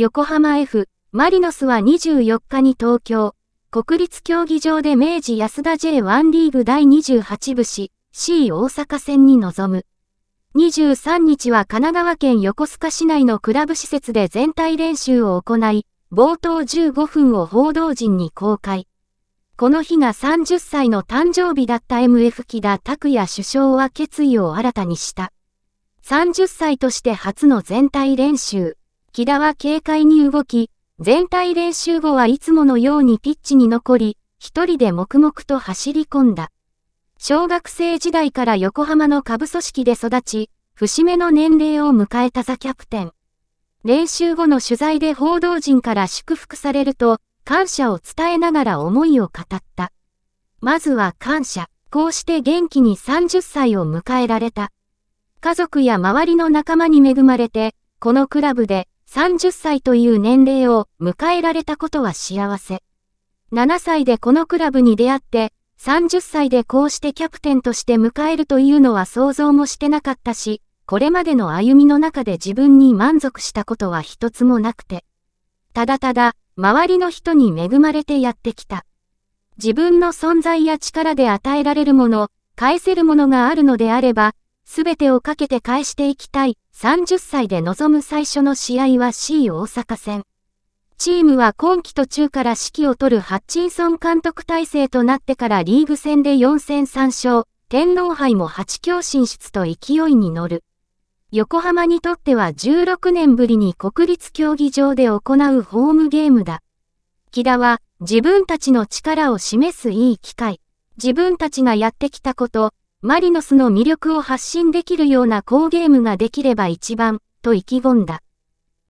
横浜 F、マリノスは24日に東京、国立競技場で明治安田 J1 リーグ第28部市 C 大阪戦に臨む。23日は神奈川県横須賀市内のクラブ施設で全体練習を行い、冒頭15分を報道陣に公開。この日が30歳の誕生日だった MF 木田拓也首相は決意を新たにした。30歳として初の全体練習。木田は軽快に動き、全体練習後はいつものようにピッチに残り、一人で黙々と走り込んだ。小学生時代から横浜の下部組織で育ち、節目の年齢を迎えたザキャプテン。練習後の取材で報道陣から祝福されると、感謝を伝えながら思いを語った。まずは感謝。こうして元気に30歳を迎えられた。家族や周りの仲間に恵まれて、このクラブで30歳という年齢を迎えられたことは幸せ。7歳でこのクラブに出会って、30歳でこうしてキャプテンとして迎えるというのは想像もしてなかったし、これまでの歩みの中で自分に満足したことは一つもなくて。ただただ、周りの人に恵まれてやってきた。自分の存在や力で与えられるもの、返せるものがあるのであれば、すべてをかけて返していきたい30歳で臨む最初の試合は C 大阪戦。チームは今季途中から指揮を取るハッチンソン監督体制となってからリーグ戦で4戦3勝、天皇杯も8強進出と勢いに乗る。横浜にとっては16年ぶりに国立競技場で行うホームゲームだ。木田は自分たちの力を示すいい機会。自分たちがやってきたこと、マリノスの魅力を発信できるような好ゲームができれば一番、と意気込んだ。